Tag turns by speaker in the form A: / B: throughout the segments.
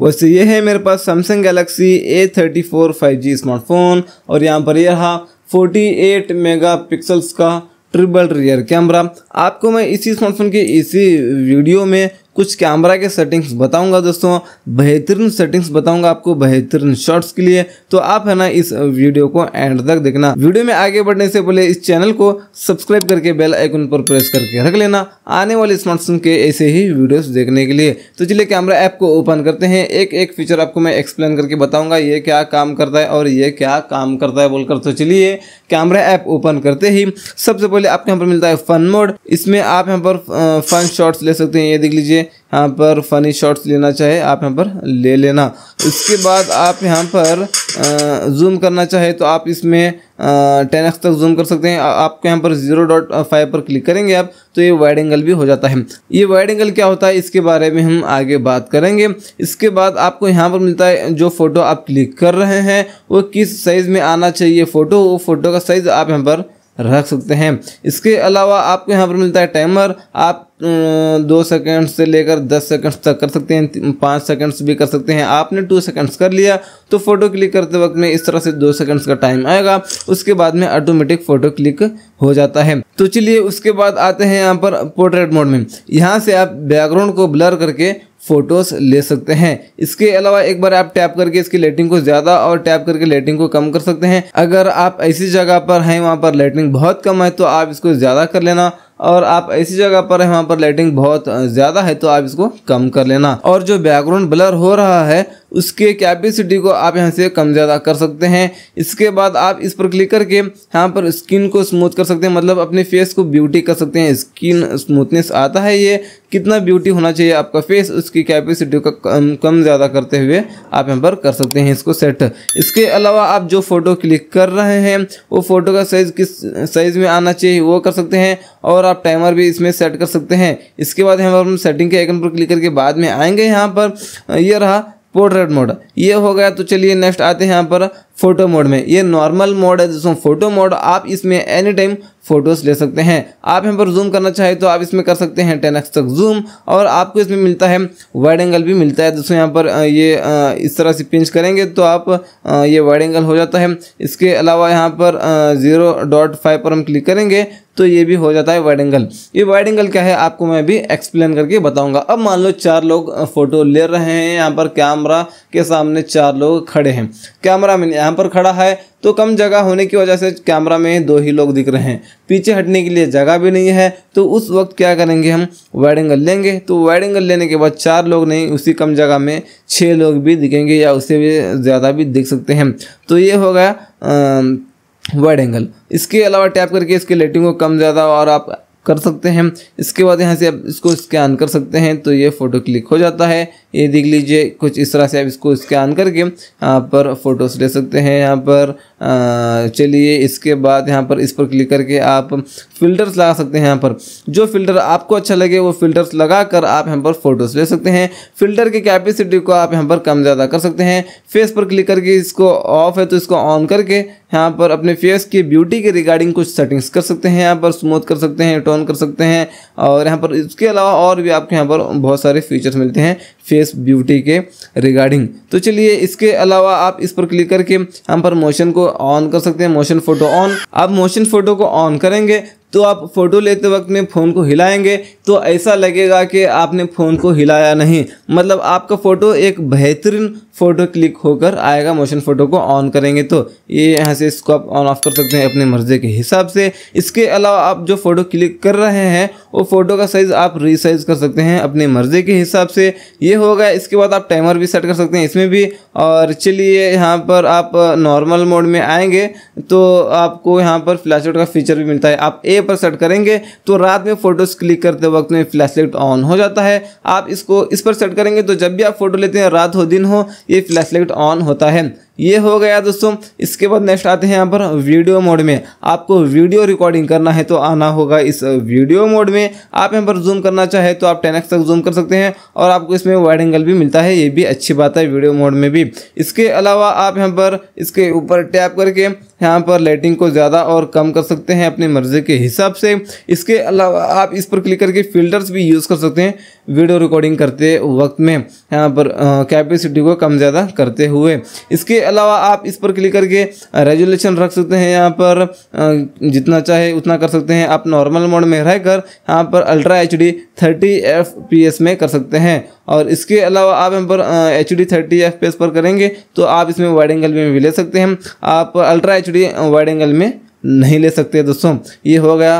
A: वैसे ये है मेरे पास Samsung Galaxy A thirty four five G smartphone और यहाँ पर यह रहा फोर्टी एट मेगा पिक्सल्स का ट्रिपल रियर कैमरा आपको मैं इसी स्मार्टफोन के इसी वीडियो में कुछ कैमरा के सेटिंग्स बताऊंगा दोस्तों बेहतरीन सेटिंग्स बताऊंगा आपको बेहतरीन शॉट्स के लिए तो आप है ना इस वीडियो को एंड तक देखना वीडियो में आगे बढ़ने से पहले इस चैनल को सब्सक्राइब करके बेल आइकन पर प्रेस करके रख लेना आने वाले स्मार्टफोन के ऐसे ही वीडियोस देखने के लिए तो चलिए कैमरा ऐप को ओपन करते हैं एक एक फीचर आपको मैं एक्सप्लेन करके बताऊंगा ये क्या काम करता है और ये क्या काम करता है बोलकर तो चलिए कैमरा ऐप ओपन करते ही सबसे पहले आपको यहाँ पर मिलता है फन मोड इसमें आप यहाँ पर फन शॉर्ट्स ले सकते हैं ये देख लीजिए यहाँ पर फनी शॉट्स लेना चाहे आप यहाँ पर ले लेना उसके बाद आप यहाँ पर जूम करना चाहे तो आप इसमें टेन एक्स तक जूम कर सकते हैं आपको यहाँ पर जीरो डॉट फाइव पर क्लिक करेंगे आप तो ये वाइड एंगल भी हो जाता है ये वाइड एंगल क्या होता है इसके बारे में हम आगे बात करेंगे इसके बाद आपको यहाँ पर मिलता है जो फ़ोटो आप क्लिक कर रहे हैं वो किस साइज़ में आना चाहिए फ़ोटो वो फ़ोटो का साइज़ आप यहाँ पर रख सकते हैं इसके अलावा आपको यहाँ पर मिलता है टाइमर आप दो सेकंड्स से लेकर दस सेकंड्स तक कर सकते हैं पाँच सेकंड्स भी कर सकते हैं आपने टू सेकंड्स कर लिया तो फ़ोटो क्लिक करते वक्त में इस तरह से दो सेकंड्स का टाइम आएगा उसके बाद में ऑटोमेटिक फ़ोटो क्लिक हो जाता है तो चलिए उसके बाद आते हैं यहाँ पर पोर्ट्रेट मोड में यहाँ से आप बैकग्राउंड को ब्लर करके फ़ोटोज़ ले सकते हैं इसके अलावा एक बार आप टैप करके इसकी लाइटिंग को ज़्यादा और टैप करके लाइटिंग को कम कर सकते हैं अगर आप ऐसी जगह पर हैं वहाँ पर लाइटिंग बहुत कम है तो आप इसको ज़्यादा कर लेना और आप ऐसी जगह पर है वहाँ पर लाइटिंग बहुत ज़्यादा है तो आप इसको कम कर लेना और जो बैकग्राउंड ब्लर हो रहा है उसके कैपेसिटी को आप यहाँ से कम ज़्यादा कर सकते हैं इसके बाद आप इस पर क्लिक करके यहाँ पर स्किन को स्मूथ कर सकते हैं मतलब अपने फेस को ब्यूटी कर सकते हैं स्किन स्मूथनेस आता है ये कितना ब्यूटी होना चाहिए आपका फेस उसकी कैपेसिटी को कम, कम ज़्यादा करते हुए आप यहाँ पर कर सकते हैं इसको सेट इसके अलावा आप जो फ़ोटो क्लिक कर रहे हैं वो फ़ोटो का साइज़ किस साइज़ में आना चाहिए वो कर सकते हैं और आप टाइमर भी इसमें सेट कर सकते हैं इसके बाद हम अपने सेटिंग के आइकन पर क्लिक करके बाद में आएंगे यहाँ पर यह रहा पोर्ट्रेट मोड ये हो गया तो चलिए नेक्स्ट आते हैं यहाँ पर फोटो मोड में ये नॉर्मल मोड है दोस्तों फोटो मोड आप इसमें एनी टाइम फोटोज ले सकते हैं आप यहाँ पर जूम करना चाहे तो आप इसमें कर सकते हैं टेन एक्स तक जूम और आपको इसमें मिलता है वाइड एंगल भी मिलता है दोस्तों यहाँ पर ये इस तरह से पिंच करेंगे तो आप ये वाइड एंगल हो जाता है इसके अलावा यहाँ पर ज़ीरो डॉट फाइव पर हम क्लिक करेंगे तो ये भी हो जाता है वाइड एंगल ये वाइड एंगल क्या है आपको मैं भी एक्सप्लेन करके बताऊंगा अब मान लो चार लोग फोटो ले रहे हैं यहाँ पर कैमरा के सामने चार लोग खड़े हैं कैमरा मैन यहाँ पर खड़ा है तो कम जगह होने की वजह से कैमरा में दो ही लोग दिख रहे हैं पीछे हटने के लिए जगह भी नहीं है तो उस वक्त क्या करेंगे हम वाइड एंगल लेंगे तो वाइड एंगल लेने के बाद चार लोग नहीं उसी कम जगह में छः लोग भी दिखेंगे या उससे भी ज़्यादा भी दिख सकते हैं तो ये हो गया वाइड एंगल इसके अलावा टैप करके इसके लेटिंग को कम ज़्यादा और आप कर सकते हैं इसके बाद यहाँ से आप इसको स्कैन कर सकते हैं तो ये फ़ोटो क्लिक हो जाता है ये देख लीजिए कुछ इस तरह से आप इसको स्कैन करके यहाँ पर फ़ोटोस ले सकते हैं यहाँ पर चलिए इसके बाद यहाँ पर इस पर क्लिक करके आप फ़िल्टर्स लगा सकते हैं यहाँ पर जो फ़िल्टर आपको अच्छा लगे वो फ़िल्टर्स लगा कर आप यहाँ पर फ़ोटोज़ ले सकते हैं फ़िल्टर की कैपेसिटी को आप यहाँ पर कम ज़्यादा कर सकते हैं फेस पर क्लिक करके इसको ऑफ है तो इसको ऑन करके यहाँ पर अपने फेस की ब्यूटी के रिगार्डिंग कुछ सेटिंग्स कर सकते हैं यहाँ पर स्मूथ कर सकते हैं टोन ऑन कर सकते हैं और यहाँ पर इसके अलावा और भी आपको यहाँ पर बहुत सारे फीचर्स मिलते हैं फेस ब्यूटी के रिगार्डिंग तो चलिए इसके अलावा आप इस पर क्लिक करके हम पर मोशन को ऑन कर सकते हैं मोशन फोटो ऑन आप मोशन फोटो को ऑन करेंगे तो आप फ़ोटो लेते वक्त में फ़ोन को हिलाएंगे तो ऐसा लगेगा कि आपने फ़ोन को हिलाया नहीं मतलब आपका फ़ोटो एक बेहतरीन फोटो क्लिक होकर आएगा मोशन फोटो को ऑन करेंगे तो ये यहाँ से इसको आप ऑन ऑफ कर सकते हैं अपने मर्जी के हिसाब से इसके अलावा आप जो फ़ोटो क्लिक कर रहे हैं वो फ़ोटो का साइज़ आप रीसाइज कर सकते हैं अपने मर्जी के हिसाब से ये होगा इसके बाद आप टाइमर भी सेट कर सकते हैं इसमें भी और चलिए यहाँ पर आप नॉर्मल मोड में आएंगे तो आपको यहाँ पर फ्लैशलाइट का फीचर भी मिलता है आप ए पर सेट करेंगे तो रात में फ़ोटोज़ क्लिक करते वक्त में लाइट ऑन हो जाता है आप इसको इस पर सेट करेंगे तो जब भी आप फ़ोटो लेते हैं रात हो दिन हो ये फ्लैश लाइट ऑन होता है ये हो गया दोस्तों इसके बाद नेक्स्ट आते हैं यहाँ पर वीडियो मोड में आपको वीडियो रिकॉर्डिंग करना है तो आना होगा इस वीडियो मोड में आप यहाँ पर जूम करना चाहे तो आप टेन तक जूम कर सकते हैं और आपको इसमें वाइड एंगल भी मिलता है ये भी अच्छी बात है वीडियो मोड में भी इसके अलावा आप यहाँ पर इसके ऊपर टैप करके यहाँ पर लाइटिंग को ज़्यादा और कम कर सकते हैं अपनी मर्ज़ी के हिसाब से इसके अलावा आप इस पर क्लिक करके फ़िल्टर्स भी यूज़ कर सकते हैं वीडियो रिकॉर्डिंग करते वक्त में यहाँ पर कैपेसिटी को कम ज़्यादा करते हुए इसके अलावा आप इस पर क्लिक करके रेजुलेशन रख सकते हैं यहाँ पर जितना चाहे उतना कर सकते हैं आप नॉर्मल मोड में रह कर यहाँ पर ultra H D thirty F P S में कर सकते हैं और इसके अलावा आप यहाँ पर H D thirty F P S पर करेंगे तो आप इसमें वाइड एंगल में भी ले सकते हैं आप ultra H D wide angle में नहीं ले सकते दोस्तों ये हो गया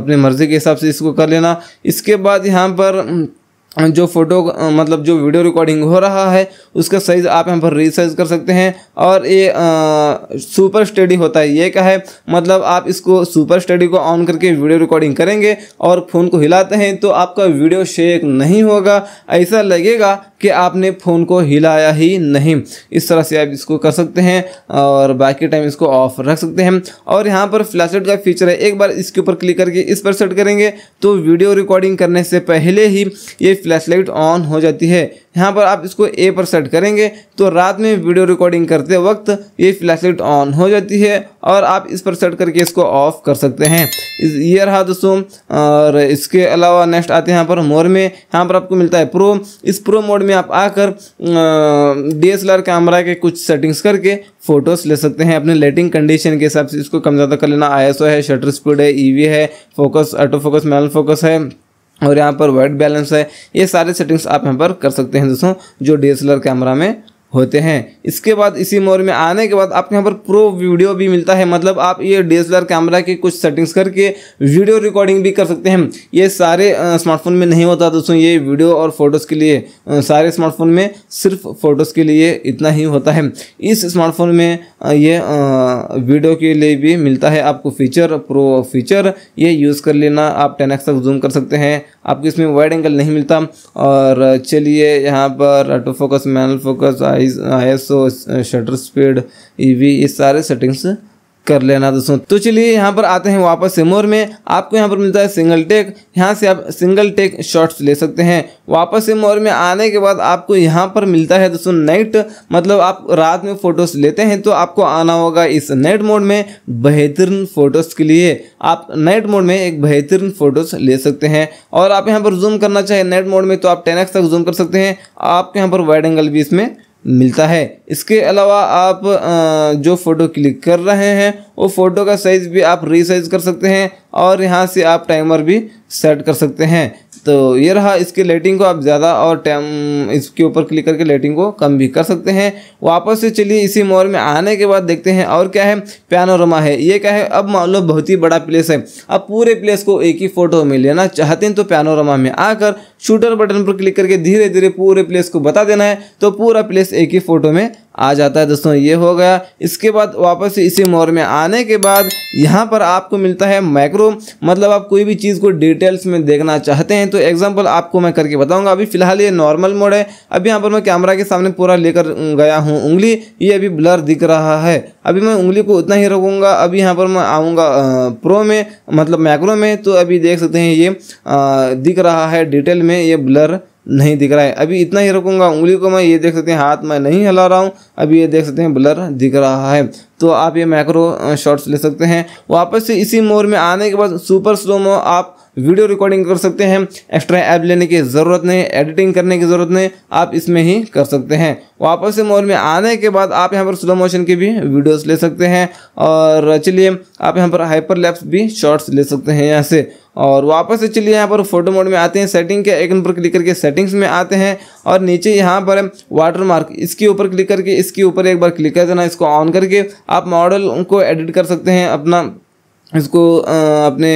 A: अपनी मर्ज़ी के हिसाब से इसको कर लेना इसके बाद यहाँ पर जो फ़ोटो मतलब जो वीडियो रिकॉर्डिंग हो रहा है उसका साइज़ आप यहाँ पर रिसाइज कर सकते हैं और ये आ, सुपर स्टडी होता है ये क्या है मतलब आप इसको सुपर स्टडी को ऑन करके वीडियो रिकॉर्डिंग करेंगे और फ़ोन को हिलाते हैं तो आपका वीडियो शेक नहीं होगा ऐसा लगेगा कि आपने फ़ोन को हिलाया ही नहीं इस तरह से आप इसको कर सकते हैं और बाकी टाइम इसको ऑफ रख सकते हैं और यहाँ पर फ्लैशलाइट का फीचर है एक बार इसके ऊपर क्लिक करके इस पर सेट करेंगे तो वीडियो रिकॉर्डिंग करने से पहले ही ये फ्लैशलाइट ऑन हो जाती है यहाँ पर आप इसको ए पर सेट करेंगे तो रात में वीडियो रिकॉर्डिंग करते वक्त ये फ्लैश लाइट ऑन हो जाती है और आप इस पर सेट करके इसको ऑफ कर सकते हैं ये रहा दोस्तों और इसके अलावा नेक्स्ट आते हैं यहाँ पर मोर में यहाँ पर आपको मिलता है प्रो इस प्रो मोड में आप आकर डी एस कैमरा के कुछ सेटिंग्स करके फ़ोटोज़ ले सकते हैं अपने लाइटिंग कंडीशन के हिसाब से इसको कम ज़्यादा कर लेना आई है शटर स्पीड है ई e है focus auto focus manual focus है और यहाँ पर वाइट बैलेंस है ये सारे सेटिंग्स आप यहाँ पर कर सकते हैं दोस्तों जो डी कैमरा में होते हैं इसके बाद इसी मोड में आने के बाद आपके यहाँ पर प्रो वीडियो भी मिलता है मतलब आप ये डी कैमरा की कुछ सेटिंग्स करके वीडियो रिकॉर्डिंग भी कर सकते हैं ये सारे स्मार्टफोन में नहीं होता दोस्तों ये वीडियो और फोटोज़ के लिए सारे स्मार्टफोन में सिर्फ फ़ोटोज़ के लिए इतना ही होता है इस स्मार्टफोन में ये वीडियो के लिए भी मिलता है आपको फीचर प्रो फीचर ये यूज़ कर लेना आप टेन तक जूम कर सकते हैं आपको इसमें वाइड एंगल नहीं मिलता और चलिए यहाँ पर auto focus manual focus I I S O shutter speed E ये सारे सेटिंग्स कर लेना दोस्तों तो चलिए यहाँ पर आते हैं वापस से मोर में आपको यहाँ पर मिलता है सिंगल टेक यहाँ से आप सिंगल टेक शॉट्स ले सकते हैं वापस से मोर में आने के बाद आपको यहाँ पर मिलता है दोस्तों नाइट मतलब आप रात में फ़ोटोज़ लेते हैं तो आपको आना होगा इस नाइट मोड में बेहतरीन फ़ोटोज़ के लिए आप नाइट मोड में एक बेहतरीन फ़ोटोज़ ले सकते हैं और आप यहाँ पर जूम करना चाहें नाइट मोड में तो आप टेन तक जूम कर सकते हैं आपके यहाँ पर वाइड एंगल भी इसमें मिलता है इसके अलावा आप जो फ़ोटो क्लिक कर रहे हैं वो फ़ोटो का साइज़ भी आप रीसाइज कर सकते हैं और यहाँ से आप टाइमर भी सेट कर सकते हैं तो ये रहा इसके लाइटिंग को आप ज़्यादा और टाइम इसके ऊपर क्लिक करके लाइटिंग को कम भी कर सकते हैं वापस से चलिए इसी मॉल में आने के बाद देखते हैं और क्या है पैनोरमा है ये क्या है अब मान लो बहुत ही बड़ा प्लेस है अब पूरे प्लेस को एक ही फ़ोटो में लेना चाहते हैं तो पैनोरमा में आकर शूटर बटन पर क्लिक करके धीरे धीरे पूरे प्लेस को बता देना है तो पूरा प्लेस एक ही फ़ोटो में आ जाता है दोस्तों ये हो गया इसके बाद वापस इसी मोर में आने के बाद यहाँ पर आपको मिलता है मैक्रो मतलब आप कोई भी चीज़ को डिटेल्स में देखना चाहते हैं तो एग्जाम्पल आपको मैं करके बताऊँगा अभी फिलहाल ये नॉर्मल मोड है अब यहाँ पर मैं कैमरा के सामने पूरा लेकर गया हूँ उंगली ये अभी ब्लर दिख रहा है अभी मैं उंगली को उतना ही रखूँगा अभी यहाँ पर मैं आऊँगा प्रो में मतलब मैक्रो में तो अभी देख सकते हैं ये दिख रहा है डिटेल में ये ब्लर नहीं दिख रहा है अभी इतना ही रखूँगा उंगली को मैं ये देख सकते हैं हाथ में नहीं हिला रहा हूँ अभी ये देख सकते हैं ब्लर दिख रहा है तो आप ये मैक्रो शॉट्स ले सकते हैं वापस से इसी मोड में आने के बाद सुपर स्लो आप वीडियो रिकॉर्डिंग कर सकते हैं एक्स्ट्रा ऐप लेने की ज़रूरत नहीं एडिटिंग करने की ज़रूरत नहीं आप इसमें ही कर सकते हैं वापस से मॉल में आने के बाद आप यहाँ पर स्लो मोशन की भी वीडियोस ले सकते हैं और चलिए आप यहाँ पर हाइपर लैप्स भी शॉर्ट्स ले सकते हैं यहाँ से और वापस से चलिए यहाँ पर फोटो मोड में आते हैं सेटिंग के आइकन पर क्लिक करके सेटिंग्स में आते हैं और नीचे यहाँ पर वाटरमार्क इसके ऊपर क्लिक करके इसके ऊपर एक बार क्लिक कर देना इसको ऑन करके आप मॉडल को एडिट कर सकते हैं अपना इसको अपने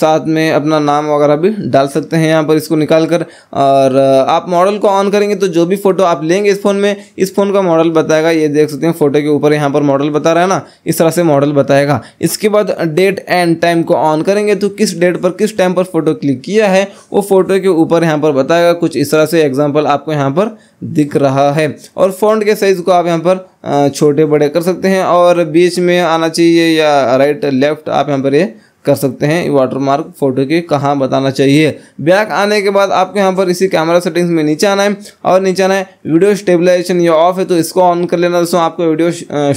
A: साथ में अपना नाम वगैरह भी डाल सकते हैं यहाँ पर इसको निकाल कर और आप मॉडल को ऑन करेंगे तो जो भी फ़ोटो आप लेंगे इस फ़ोन में इस फ़ोन का मॉडल बताएगा ये देख सकते हैं फ़ोटो के ऊपर यहाँ पर मॉडल बता रहा है ना इस तरह से मॉडल बताएगा इसके बाद डेट एंड टाइम को ऑन करेंगे तो किस डेट पर किस टाइम पर फ़ोटो क्लिक किया है वो फ़ोटो के ऊपर यहाँ पर बताएगा कुछ इस तरह से एग्जाम्पल आपको यहाँ पर दिख रहा है और फ़ॉन्ट के साइज़ को आप यहाँ पर छोटे बड़े कर सकते हैं और बीच में आना चाहिए या राइट लेफ़्ट आप यहाँ पर ये कर सकते हैं वाटरमार्क फ़ोटो के कहाँ बताना चाहिए बैक आने के बाद आपको यहाँ पर इसी कैमरा सेटिंग्स में नीचे आना है और नीचे आना है वीडियो स्टेबलाइजेशन या ऑफ है तो इसको ऑन कर लेना दोस्तों आपका वीडियो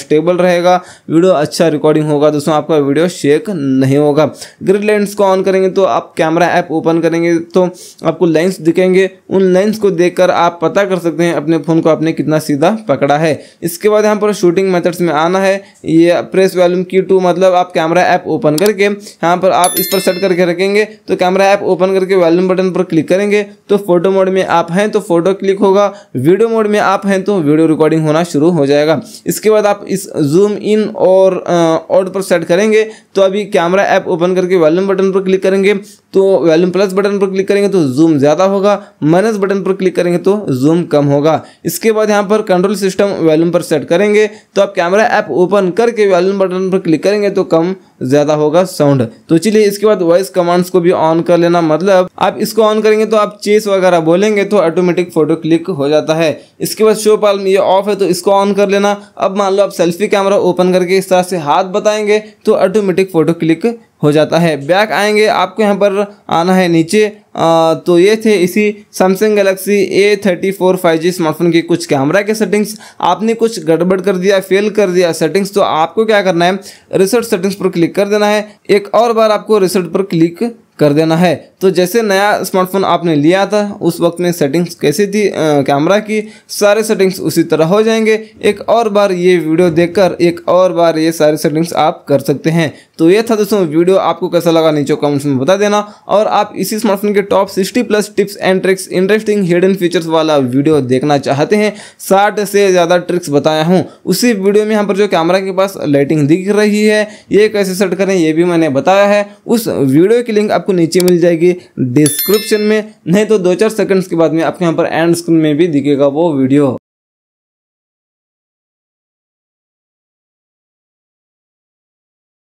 A: स्टेबल रहेगा वीडियो अच्छा रिकॉर्डिंग होगा दोस्तों आपका वीडियो शेक नहीं होगा ग्रिड लेंस को ऑन करेंगे तो आप कैमरा ऐप ओपन करेंगे तो आपको लेंस दिखेंगे उन लेंस को देख आप पता कर सकते हैं अपने फ़ोन को आपने कितना सीधा पकड़ा है इसके बाद यहाँ पर शूटिंग मेथड्स में आना है ये प्रेस वॉल्यूम की टू मतलब आप कैमरा ऐप ओपन करके यहाँ पर आप इस पर सेट करके रखेंगे तो कैमरा ऐप ओपन करके वॉल्यूम बटन पर क्लिक करेंगे तो फोटो मोड में आप हैं तो फोटो क्लिक होगा वीडियो मोड में आप हैं तो वीडियो रिकॉर्डिंग होना शुरू हो जाएगा इसके बाद आप इस जूम इन और आउट पर सेट करेंगे तो अभी कैमरा ऐप ओपन करके वॉल्यूम बटन पर क्लिक करेंगे तो वॉल्यूम प्लस बटन पर क्लिक करेंगे तो जूम ज़्यादा होगा माइनस बटन पर क्लिक करेंगे तो जूम कम होगा इसके बाद यहाँ पर कंट्रोल सिस्टम वॉल्यूम पर सेट करेंगे तो आप कैमरा ऐप ओपन करके वॉल्यूम बटन पर क्लिक करेंगे तो कम ज़्यादा होगा साउंड तो चलिए इसके बाद वॉइस कमांड्स को भी ऑन कर लेना मतलब आप इसको ऑन करेंगे तो आप चेस वगैरह बोलेंगे तो ऑटोमेटिक फ़ोटो क्लिक हो जाता है इसके बाद शो पाल ये ऑफ है तो इसको ऑन कर लेना अब मान लो आप सेल्फी कैमरा ओपन करके इस तरह से हाथ बताएंगे तो ऑटोमेटिक फ़ोटो क्लिक हो जाता है बैक आएंगे आपको यहाँ पर आना है नीचे आ, तो ये थे इसी Samsung Galaxy A thirty four five G smartphone की कुछ कैमरा के सेटिंग्स आपने कुछ गड़बड़ कर दिया फेल कर दिया सेटिंग्स तो आपको क्या करना है रिसर्च सेटिंग्स पर क्लिक कर देना है एक और बार आपको रिसर्च पर क्लिक कर देना है तो जैसे नया स्मार्टफोन आपने लिया था उस वक्त में सेटिंग्स कैसी थी कैमरा की सारे सेटिंग्स उसी तरह हो जाएंगे एक और बार ये वीडियो देखकर एक और बार ये सारे सेटिंग्स आप कर सकते हैं तो ये था दोस्तों वीडियो आपको कैसा लगा नीचे कमेंट्स में बता देना और आप इसी स्मार्टफोन के top 60 plus tips and tricks interesting hidden features वाला वीडियो देखना चाहते हैं साठ से ज़्यादा ट्रिक्स बताया हूँ उसी वीडियो में यहाँ पर जो कैमरा के पास लाइटिंग दिख रही है ये कैसे सेट करें ये भी मैंने बताया है उस वीडियो की लिंक आपको नीचे मिल जाएगी डिस्क्रिप्शन में नहीं तो दो चार सेकेंड्स के बाद में आपके यहाँ पर एंड स्क्रीन में भी दिखेगा वो वीडियो